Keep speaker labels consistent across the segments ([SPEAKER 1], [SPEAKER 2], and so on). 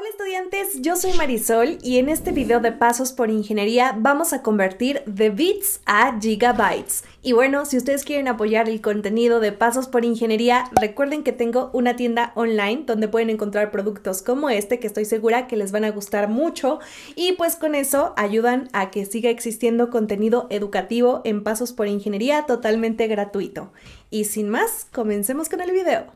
[SPEAKER 1] Hola estudiantes, yo soy Marisol y en este video de Pasos por Ingeniería vamos a convertir de bits a gigabytes. Y bueno, si ustedes quieren apoyar el contenido de Pasos por Ingeniería, recuerden que tengo una tienda online donde pueden encontrar productos como este que estoy segura que les van a gustar mucho y pues con eso ayudan a que siga existiendo contenido educativo en Pasos por Ingeniería totalmente gratuito. Y sin más, comencemos con el video.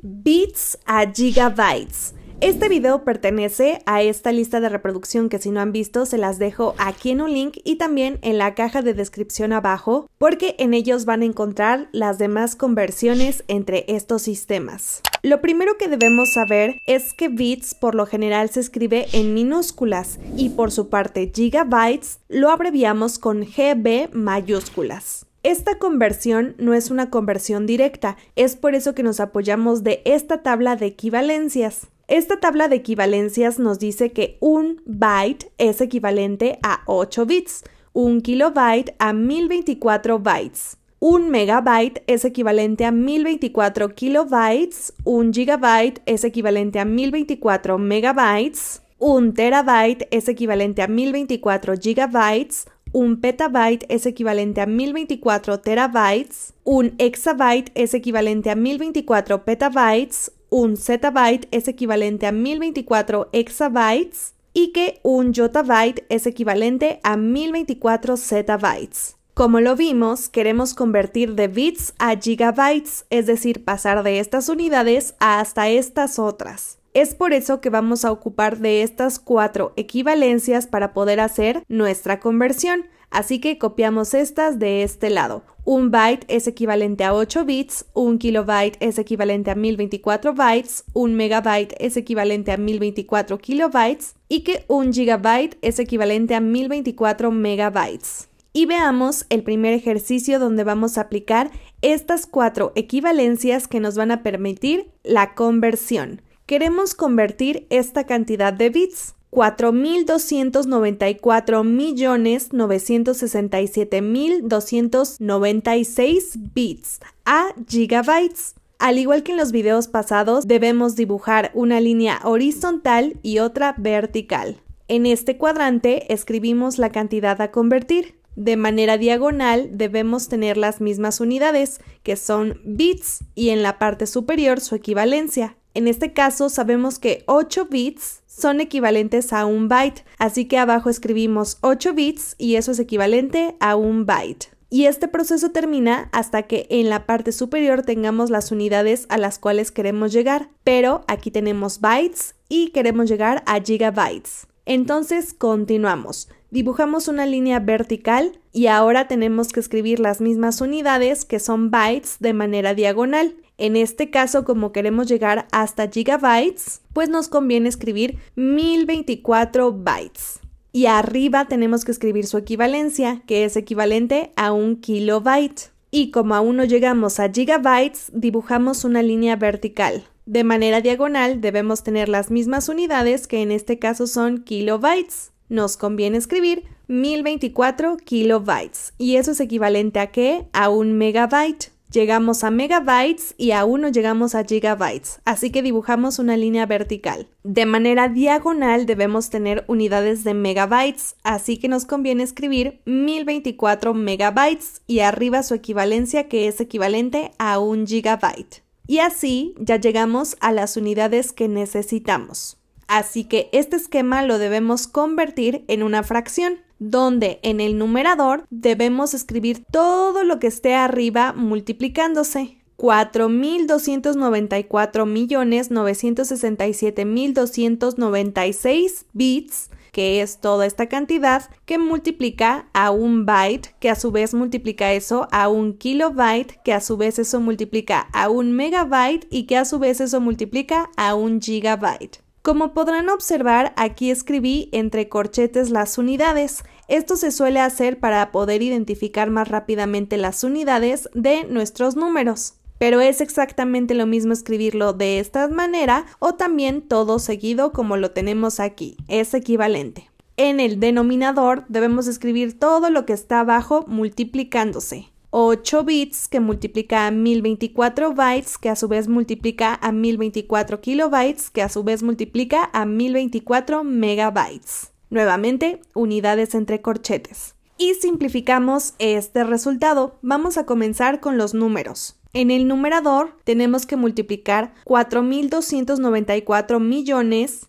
[SPEAKER 1] Bits a Gigabytes. Este video pertenece a esta lista de reproducción que si no han visto se las dejo aquí en un link y también en la caja de descripción abajo porque en ellos van a encontrar las demás conversiones entre estos sistemas. Lo primero que debemos saber es que bits por lo general se escribe en minúsculas y por su parte gigabytes lo abreviamos con GB mayúsculas. Esta conversión no es una conversión directa, es por eso que nos apoyamos de esta tabla de equivalencias. Esta tabla de equivalencias nos dice que un byte es equivalente a 8 bits, un kilobyte a 1024 bytes. Un megabyte es equivalente a 1024 kilobytes, un gigabyte es equivalente a 1024 megabytes, un terabyte es equivalente a 1024 gigabytes, un petabyte es equivalente a 1024 terabytes, un exabyte es equivalente a 1024 petabytes, un zettabyte es equivalente a 1024 exabytes y que un yottabyte es equivalente a 1024 zettabytes. Como lo vimos, queremos convertir de bits a gigabytes, es decir, pasar de estas unidades hasta estas otras. Es por eso que vamos a ocupar de estas cuatro equivalencias para poder hacer nuestra conversión. Así que copiamos estas de este lado. Un byte es equivalente a 8 bits, un kilobyte es equivalente a 1024 bytes, un megabyte es equivalente a 1024 kilobytes y que un gigabyte es equivalente a 1024 megabytes. Y veamos el primer ejercicio donde vamos a aplicar estas cuatro equivalencias que nos van a permitir la conversión queremos convertir esta cantidad de bits. 4.294.967.296 bits a gigabytes. Al igual que en los videos pasados, debemos dibujar una línea horizontal y otra vertical. En este cuadrante escribimos la cantidad a convertir. De manera diagonal debemos tener las mismas unidades, que son bits, y en la parte superior su equivalencia, en este caso sabemos que 8 bits son equivalentes a un byte, así que abajo escribimos 8 bits y eso es equivalente a un byte. Y este proceso termina hasta que en la parte superior tengamos las unidades a las cuales queremos llegar, pero aquí tenemos bytes y queremos llegar a gigabytes. Entonces continuamos. Dibujamos una línea vertical y ahora tenemos que escribir las mismas unidades que son bytes de manera diagonal. En este caso, como queremos llegar hasta gigabytes, pues nos conviene escribir 1024 bytes. Y arriba tenemos que escribir su equivalencia, que es equivalente a un kilobyte. Y como aún no llegamos a gigabytes, dibujamos una línea vertical. De manera diagonal debemos tener las mismas unidades que en este caso son kilobytes. Nos conviene escribir 1024 kilobytes y eso es equivalente a qué? A un megabyte llegamos a megabytes y aún no llegamos a gigabytes, así que dibujamos una línea vertical. De manera diagonal debemos tener unidades de megabytes, así que nos conviene escribir 1024 megabytes y arriba su equivalencia que es equivalente a un gigabyte. Y así ya llegamos a las unidades que necesitamos. Así que este esquema lo debemos convertir en una fracción donde en el numerador debemos escribir todo lo que esté arriba multiplicándose. 4.294.967.296 bits, que es toda esta cantidad, que multiplica a un byte, que a su vez multiplica eso a un kilobyte, que a su vez eso multiplica a un megabyte y que a su vez eso multiplica a un gigabyte. Como podrán observar, aquí escribí entre corchetes las unidades. Esto se suele hacer para poder identificar más rápidamente las unidades de nuestros números. Pero es exactamente lo mismo escribirlo de esta manera o también todo seguido como lo tenemos aquí. Es equivalente. En el denominador debemos escribir todo lo que está abajo multiplicándose. 8 bits que multiplica a 1024 bytes, que a su vez multiplica a 1024 kilobytes, que a su vez multiplica a 1024 megabytes. Nuevamente, unidades entre corchetes. Y simplificamos este resultado. Vamos a comenzar con los números. En el numerador tenemos que multiplicar 4.294 millones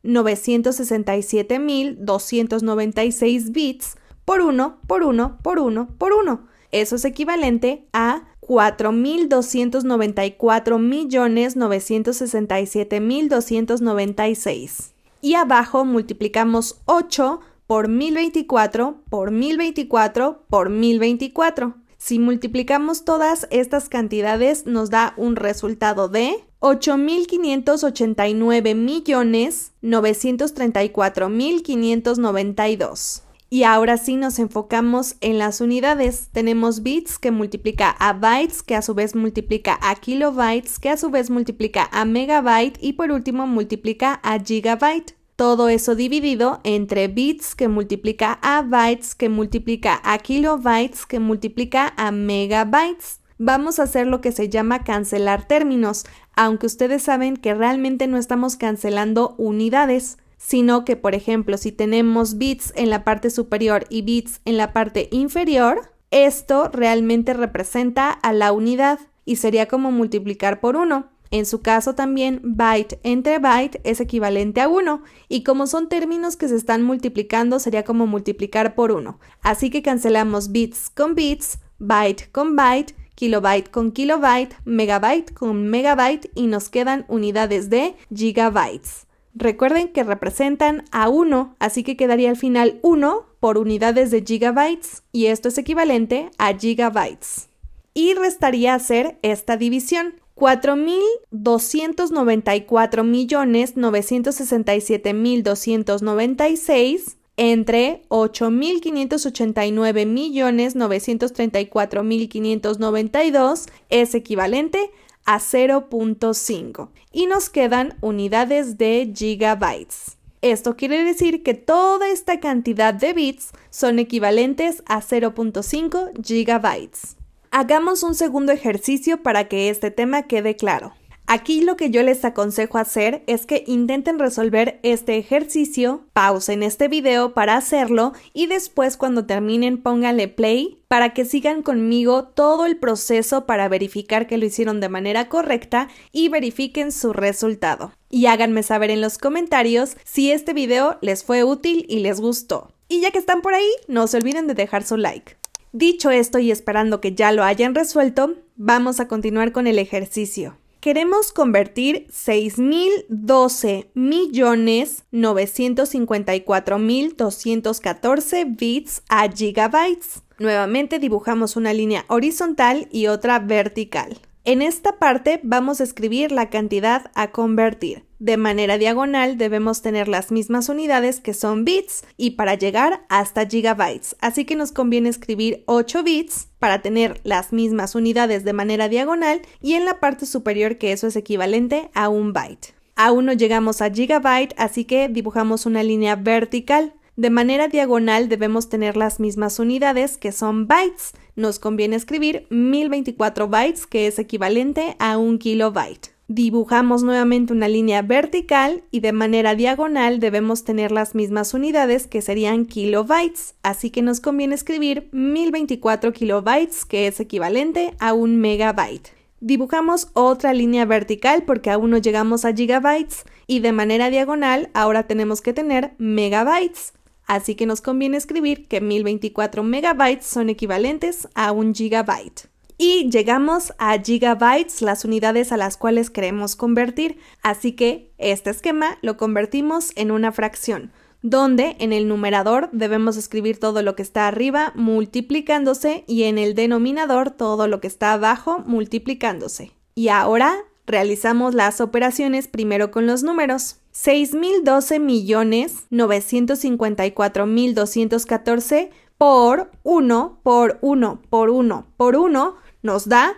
[SPEAKER 1] bits por 1, por 1, por 1, por 1. Eso es equivalente a 4.294.967.296. Y abajo multiplicamos 8 por 1024 por 1024 por 1024. Si multiplicamos todas estas cantidades nos da un resultado de 8.589.934.592. Y ahora sí nos enfocamos en las unidades. Tenemos bits que multiplica a bytes, que a su vez multiplica a kilobytes, que a su vez multiplica a megabyte y por último multiplica a gigabyte. Todo eso dividido entre bits que multiplica a bytes, que multiplica a kilobytes, que multiplica a megabytes. Vamos a hacer lo que se llama cancelar términos, aunque ustedes saben que realmente no estamos cancelando unidades sino que, por ejemplo, si tenemos bits en la parte superior y bits en la parte inferior, esto realmente representa a la unidad y sería como multiplicar por 1. En su caso también byte entre byte es equivalente a 1 y como son términos que se están multiplicando sería como multiplicar por 1. Así que cancelamos bits con bits, byte con byte, kilobyte con kilobyte, megabyte con megabyte y nos quedan unidades de gigabytes. Recuerden que representan a 1, así que quedaría al final 1 por unidades de gigabytes y esto es equivalente a gigabytes. Y restaría hacer esta división. 4.294.967.296 entre 8.589.934.592 es equivalente a a 0.5 y nos quedan unidades de gigabytes. Esto quiere decir que toda esta cantidad de bits son equivalentes a 0.5 gigabytes. Hagamos un segundo ejercicio para que este tema quede claro. Aquí lo que yo les aconsejo hacer es que intenten resolver este ejercicio, pausen este video para hacerlo y después cuando terminen pónganle play para que sigan conmigo todo el proceso para verificar que lo hicieron de manera correcta y verifiquen su resultado. Y háganme saber en los comentarios si este video les fue útil y les gustó. Y ya que están por ahí, no se olviden de dejar su like. Dicho esto y esperando que ya lo hayan resuelto, vamos a continuar con el ejercicio queremos convertir 6,012,954,214 bits a gigabytes. Nuevamente dibujamos una línea horizontal y otra vertical. En esta parte vamos a escribir la cantidad a convertir. De manera diagonal debemos tener las mismas unidades que son bits y para llegar hasta gigabytes. Así que nos conviene escribir 8 bits para tener las mismas unidades de manera diagonal y en la parte superior que eso es equivalente a un byte. Aún no llegamos a gigabyte, así que dibujamos una línea vertical de manera diagonal debemos tener las mismas unidades que son bytes. Nos conviene escribir 1024 bytes que es equivalente a un kilobyte. Dibujamos nuevamente una línea vertical y de manera diagonal debemos tener las mismas unidades que serían kilobytes, así que nos conviene escribir 1024 kilobytes que es equivalente a un megabyte. Dibujamos otra línea vertical porque aún no llegamos a gigabytes y de manera diagonal ahora tenemos que tener megabytes. Así que nos conviene escribir que 1024 megabytes son equivalentes a un gigabyte. Y llegamos a gigabytes, las unidades a las cuales queremos convertir. Así que este esquema lo convertimos en una fracción, donde en el numerador debemos escribir todo lo que está arriba multiplicándose y en el denominador todo lo que está abajo multiplicándose. Y ahora Realizamos las operaciones primero con los números. 6,012,954,214 millones por 1 por 1 por 1 por 1 nos da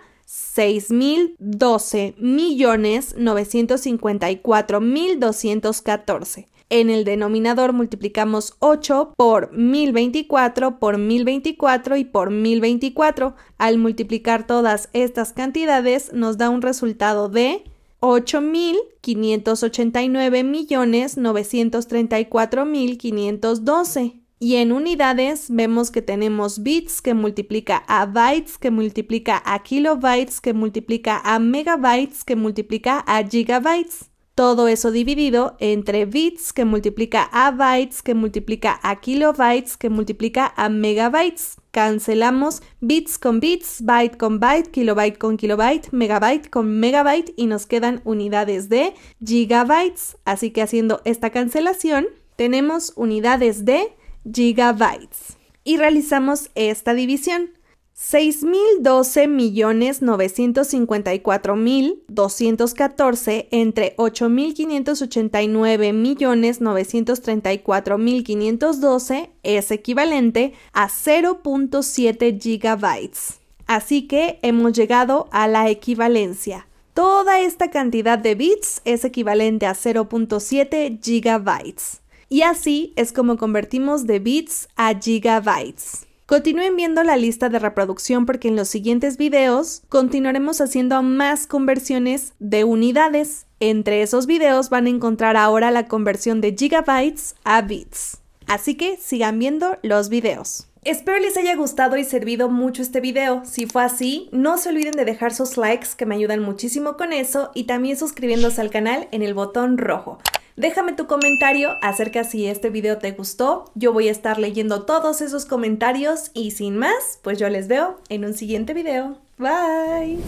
[SPEAKER 1] 6,012,954,214. En el denominador multiplicamos 8 por 1024 por 1024 y por 1024. Al multiplicar todas estas cantidades nos da un resultado de 8.589.934.512. Y en unidades vemos que tenemos bits que multiplica a bytes, que multiplica a kilobytes, que multiplica a megabytes, que multiplica a gigabytes todo eso dividido entre bits que multiplica a bytes, que multiplica a kilobytes, que multiplica a megabytes. Cancelamos bits con bits, byte con byte, kilobyte con kilobyte, megabyte con megabyte y nos quedan unidades de gigabytes. Así que haciendo esta cancelación tenemos unidades de gigabytes y realizamos esta división. 6.012.954.214 entre 8.589.934.512 es equivalente a 0.7 GB. Así que hemos llegado a la equivalencia. Toda esta cantidad de bits es equivalente a 0.7 GB. Y así es como convertimos de bits a gigabytes. Continúen viendo la lista de reproducción porque en los siguientes videos continuaremos haciendo más conversiones de unidades. Entre esos videos van a encontrar ahora la conversión de gigabytes a bits. Así que sigan viendo los videos. Espero les haya gustado y servido mucho este video. Si fue así, no se olviden de dejar sus likes que me ayudan muchísimo con eso y también suscribiéndose al canal en el botón rojo. Déjame tu comentario acerca si este video te gustó. Yo voy a estar leyendo todos esos comentarios y sin más, pues yo les veo en un siguiente video. Bye.